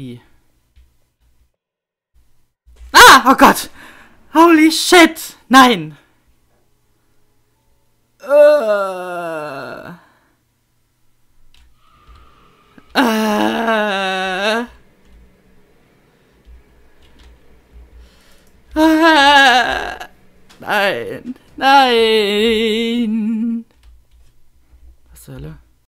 I. Ah! Oh Gott! Holy shit! Nein! Äh. Äh. Äh. Nein! Nein! Was zur Hölle?